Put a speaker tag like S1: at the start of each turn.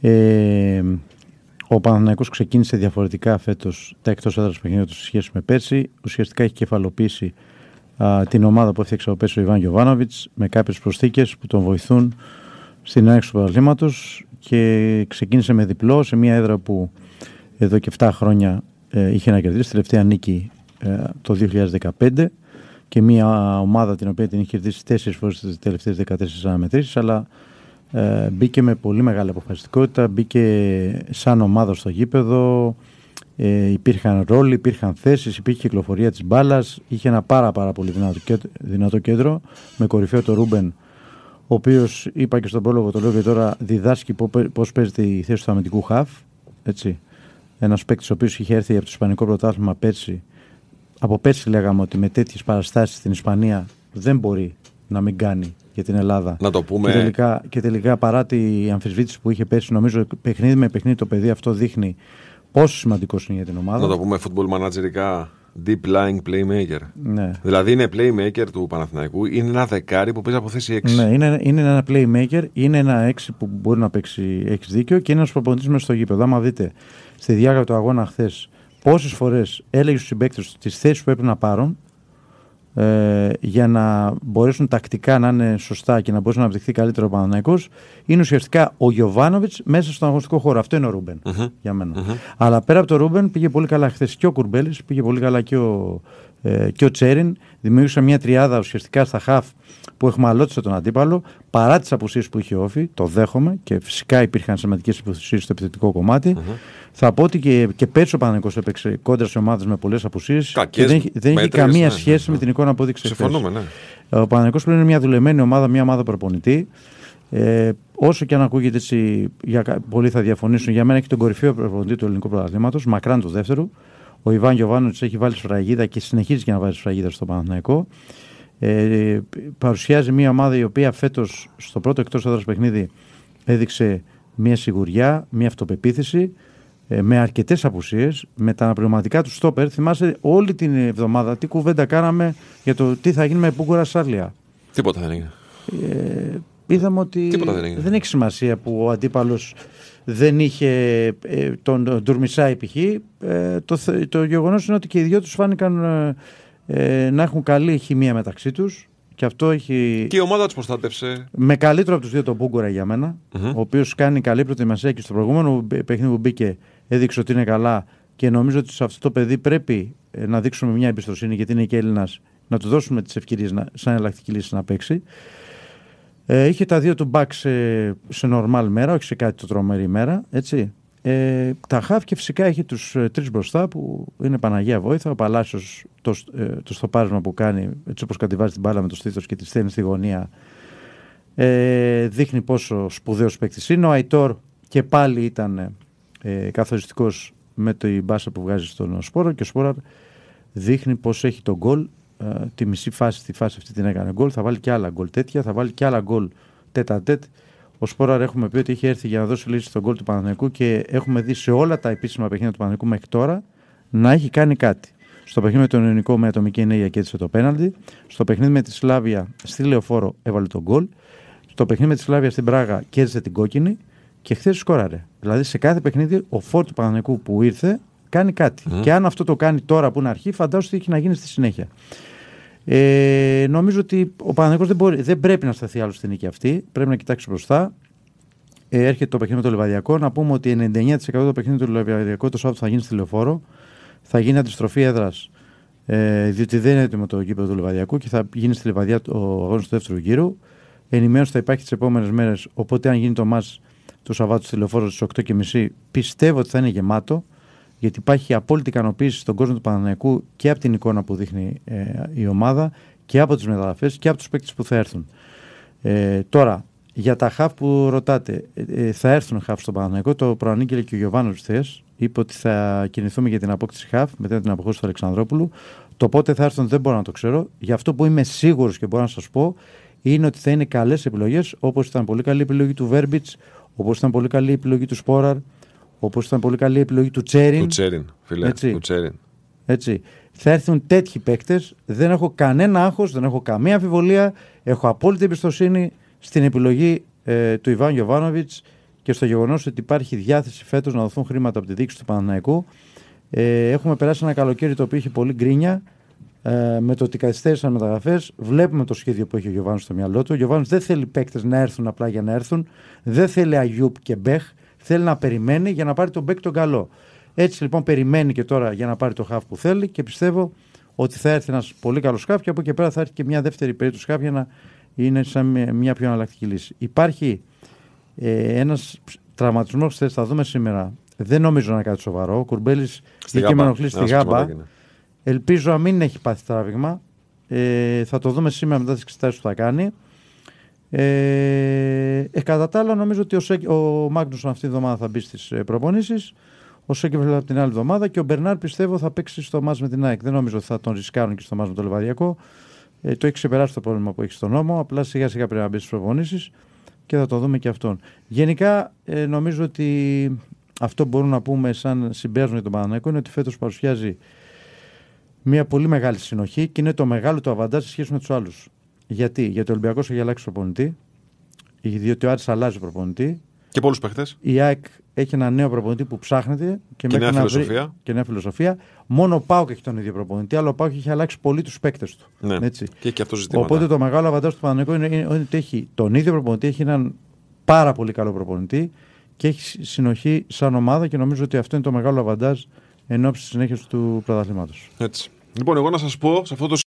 S1: Ε, ο Παναθηναϊκός ξεκίνησε διαφορετικά φέτος τα εκτός έδρας παιχνίδια του σε σχέση με πέρσι. Ουσιαστικά έχει κεφαλοποιήσει α, την ομάδα που έφτιαξε ο πέρσι ο Ιβάν Γιοβάνοβιτ με κάποιες προσθήκες που τον βοηθούν στην άνοιξη του πρωταθλήματος και ξεκίνησε με διπλό σε μια έδρα που εδώ και 7 χρόνια ε, είχε να κερδίσει. Τελευταία νίκη ε, το 2015 και μια ομάδα την οποία την είχε κερδίσει 4 φορές τις τελευταίες 14 αναμετρήσεις, αλλά ε, μπήκε με πολύ μεγάλη αποφασιστικότητα, μπήκε σαν ομάδα στο γήπεδο, ε, υπήρχαν ρόλοι, υπήρχαν θέσεις, υπήρχε κυκλοφορία της μπάλας είχε ένα πάρα, πάρα πολύ δυνατό, δυνατό κέντρο με κορυφαίο το Ρούμπεν ο οποίος είπα και στον πρόλογο, το λέω και τώρα, διδάσκει πώς παίζεται η θέση του αμυντικού χαφ. Έτσι. Ένας παίκτης ο οποίος είχε έρθει από το Ισπανικό Πρωτάθλημα πέρσι. Από πέρσι λέγαμε ότι με τέτοιες παραστάσεις στην Ισπανία δεν μπορεί να μην κάνει για την Ελλάδα. Να το πούμε. Και τελικά, και τελικά παρά την αμφισβήτηση που είχε πέσει νομίζω παιχνίδι με παιχνίδι το παιδί αυτό δείχνει πόσο σημαντικός είναι για την ομάδα. Να το πούμε football manager deep lying playmaker. Ναι. Δηλαδή είναι playmaker του Παναθηναϊκού, είναι ένα δεκάρι που παίζει από θέση 6. Ναι, είναι, είναι ένα playmaker, είναι ένα 6 που μπορεί να παίξει έχεις δίκιο και είναι ένας προπονητής μέσα στο γήπεδο. Άμα δείτε στη διάγραμμα του αγώνα χθες πόσες φορές έλεγε στους συμπαίκτες τις θέσεις που έπρεπε να πάρουν, ε, για να μπορέσουν τακτικά να είναι σωστά και να μπορέσουν να αναπτυχθεί καλύτερο ο Παναναναϊκό, είναι ουσιαστικά ο Γιωβάνοβιτ μέσα στον αγωνιστικό χώρο. Αυτό είναι ο ρουμπεν για μενα Αλλά πέρα από τον Ρούμπεν πήγε πολύ καλά χθες και ο Κουρμπέλης, πήγε πολύ καλά και ο ε, και ο Τσέριν δημιούργησαν μια τριάδα ουσιαστικά στα χαφ που εχμαλώτησε τον αντίπαλο παρά τις απουσίε που είχε όφη. Το δέχομαι και φυσικά υπήρχαν σημαντικές υποθυσίε στο επιθετικό κομμάτι. Mm-hmm. Θα πω ότι και, και πέρσι ο Παναγενικός έπαιξε κόντρα σε ομάδες με πολλές απουσίε και δεν, δεν είχε καμία ναι, ναι, σχέση ναι. με την εικόνα που έδειξε. Συμφωνούμε, ναι. Ο Παναγενικός πλέον είναι μια δουλεμένη ομάδα, μια ομάδα προπονητή. Ε, όσο και αν ακούγεται έτσι, πολλοί θα διαφωνήσουν. Για μένα έχει τον κορυφαίο προπονητή του ελληνικού πρωταθλήματος, μακράν του δεύτερου. Ο Ιβάν τη έχει βάλει σφραγίδα και συνεχίζει και να βάζει σφραγίδα στο Παναθηναϊκό. Ε, παρουσιάζει μια ομάδα η οποία φέτος στο πρώτο εκτός έδρας παιχνίδι έδειξε μια σιγουριά, μια αυτοπεποίθηση, ε, με αρκετές απουσίες, με τα αναπληρωματικά του στόπερ. Θυμάσαι όλη την εβδομάδα τι κουβέντα κάναμε για το τι θα γίνει με Πούγκουρα Σάρλια. Τίποτα δεν έγινε. Ε, είδαμε ότι δεν, έχει σημασία που ο αντίπαλος δεν είχε ε, τον Ντουρμισάη η Ε, το, το γεγονός είναι ότι και οι δυο τους φάνηκαν ε, ε, να έχουν καλή χημεία μεταξύ τους. Και αυτό έχει. Και η ομάδα τους προστάτευσε. Με καλύτερο από τους δύο τον Μπούγκορα για μενα ο οποίος κάνει καλή προετοιμασία και στο προηγούμενο παιχνίδι που μπήκε έδειξε ότι είναι καλά. Και νομίζω ότι σε αυτό το παιδί πρέπει να δείξουμε μια εμπιστοσύνη, γιατί είναι και Έλληνας, να του δώσουμε τις ευκαιρίες σαν εναλλακτική λύση να παίξει. Ε, είχε τα δύο του μπακ σε, σε νορμάλ μέρα, όχι σε κάτι το τρομερή μέρα. Έτσι. Ε, τα χαφ και φυσικά έχει τους ε, τρεις μπροστά που είναι Παναγία Βόηθα. Ο Παλάσιος το, ε, το στοπάρισμα που κάνει έτσι όπως κατηβάζει την μπάλα με το στήθος και τη στέλνει στη γωνία ε, δείχνει πόσο σπουδαίος παίκτης είναι. Ο Αϊτόρ και πάλι ήταν ε, ε καθοριστικός με το μπάσα που βγάζει στον σπόρο και ο Σπόρα δείχνει πως έχει τον γκολ ε, τη μισή φάση, τη φάση αυτή την έκανε γκολ, θα βάλει και άλλα γκολ τέτοια, θα βάλει και άλλα γκολ τέτα τέτ. Ο Σπόραρ έχουμε πει ότι είχε έρθει για να δώσει λύση στον γκολ του Παναγενικού και έχουμε δει σε όλα τα επίσημα παιχνίδια του Παναγενικού μέχρι τώρα να έχει κάνει κάτι. Στο παιχνίδι με τον Ιωνικό με ατομική ενέργεια κέρδισε το πέναλτι. Στο παιχνίδι με τη Σλάβια στη Λεωφόρο έβαλε τον γκολ. Στο παιχνίδι με τη Σλάβια στην Πράγα κέρδισε την κόκκινη και χθες σκόραρε. Δηλαδή σε κάθε παιχνίδι ο φόρ του Παναγενικού που ήρθε κάνει κάτι. Mm. Και αν αυτό το κάνει τώρα που είναι αρχή, φαντάζομαι ότι έχει να γίνει στη συνέχεια. Ε, νομίζω ότι ο Παναγενικό δεν, δεν, πρέπει να σταθεί άλλο στην νίκη αυτή. Πρέπει να κοιτάξει μπροστά. Ε, έρχεται το παιχνίδι με το Λεβαδιακό. Να πούμε ότι 99% το παιχνίδι του Λεβαδιακού το Σάββατο θα γίνει στη λεωφόρο. Θα γίνει αντιστροφή έδρας. Ε, διότι δεν είναι έτοιμο το γήπεδο του Λεβαδιακού και θα γίνει στη Λεβαδιά ο αγώνας του δεύτερου γύρου. Ενημέρωση θα υπάρχει τις επόμενες μέρες. Οπότε, αν γίνει το μα το Σαββάτου στη λεωφόρο στις 8.30, πιστεύω ότι θα είναι γεμάτο γιατί υπάρχει απόλυτη ικανοποίηση στον κόσμο του Παναναϊκού και από την εικόνα που δείχνει ε, η ομάδα και από τι μεταγραφές και από τους παίκτες που θα έρθουν. Ε, τώρα, για τα χαφ που ρωτάτε, ε, ε θα έρθουν χαφ στον Παναναϊκό. Το προανήγγειλε και ο Γιωβάνο χθες. Είπε ότι θα κινηθούμε για την απόκτηση χαφ μετά την αποχώρηση του Αλεξανδρόπουλου. Το πότε θα έρθουν δεν μπορώ να το ξέρω. Γι' αυτό που είμαι σίγουρος και μπορώ να σας πω είναι ότι θα είναι καλές επιλογές όπως ήταν πολύ καλή επιλογή του Βέρμπιτ, όπως ήταν πολύ καλή επιλογή του Σπόραρ, Όπως ήταν πολύ καλή επιλογή του Τσέριν. Του Τσέριν, φίλε. Έτσι. Του τσέριν. Έτσι. Θα έρθουν τέτοιοι παίκτες. Δεν έχω κανένα άγχος, δεν έχω καμία αμφιβολία. Έχω απόλυτη εμπιστοσύνη στην επιλογή ε, του Ιβάν Γιοβάνοβιτ και στο γεγονός ότι υπάρχει διάθεση φέτος να δοθούν χρήματα από τη δίκη του Παναναϊκού. Ε, έχουμε περάσει ένα καλοκαίρι το οποίο είχε πολύ γκρίνια ε, με το ότι καθυστέρησαν μεταγραφές. Βλέπουμε το σχέδιο που έχει ο Γιωβάνος στο μυαλό του. Ο Γιωβάνος δεν θέλει παίκτες να έρθουν απλά για να έρθουν. Δεν θέλει Αγιούπ και Μπέχ. Θέλει να περιμένει για να πάρει τον μπέκ τον καλό. Έτσι λοιπόν περιμένει και τώρα για να πάρει το χάφ που θέλει και πιστεύω ότι θα έρθει ένας πολύ καλός χάφ και από εκεί πέρα θα έρθει και μια δεύτερη περίπτωση χάφ για να είναι σαν μια πιο αναλλακτική λύση. Υπάρχει ε, ένας τραυματισμός που θα δούμε σήμερα. Δεν νομίζω να είναι κάτι σοβαρό. Ο Κουρμπέλης είχε με ενοχλεί στη γάμπα. Ελπίζω να μην έχει πάθει τράβηγμα. Ε, θα το δούμε σήμερα μετά τις εξετάσεις που θα κάνει. Ε, ε, κατά τα άλλα, νομίζω ότι ο, Σέκ, ο Μάγνουσον αυτή τη βδομάδα θα μπει στις ε, προπονήσεις. Ο Σέκεφελ από την άλλη εβδομάδα και ο Μπερνάρ πιστεύω θα παίξει στο Μάζ με την ΑΕΚ. Δεν νομίζω ότι θα τον ρισκάρουν και στο Μάζ με το Λεβαδιακό. Ε, το έχει ξεπεράσει το πρόβλημα που έχει στον νόμο. Απλά σιγά σιγά πρέπει να μπει στις προπονήσεις και θα το δούμε και αυτόν. Γενικά ε, νομίζω ότι αυτό που μπορούμε να πούμε σαν συμπέρασμα για τον Παναναναϊκό είναι ότι φέτος παρουσιάζει μια πολύ μεγάλη συνοχή και είναι το μεγάλο το αβαντά σε με τους άλλους. Γιατί, γιατί ο Ολυμπιακός έχει αλλάξει προπονητή, διότι ο Άρης αλλάζει προπονητή. Και πολλούς παίχτες. Η ΑΕΚ έχει ένα νέο προπονητή που ψάχνεται και, και νέα φιλοσοφία. και νέα φιλοσοφία. Μόνο ο Πάουκ έχει τον ίδιο προπονητή, αλλά ο Πάουκ έχει αλλάξει πολύ τους παίκτες του. Ναι. Έτσι. Και έχει αυτό ζητήματα. Οπότε το μεγάλο αβαντάζ του Παναγενικού είναι, ότι έχει τον ίδιο προπονητή, έχει έναν πάρα πολύ καλό προπονητή και έχει συνοχή σαν ομάδα και νομίζω ότι αυτό είναι το μεγάλο αβαντάζ εν ώψη συνέχειας του πρωταθλήματος. Έτσι. Λοιπόν, εγώ να σας πω σε αυτό το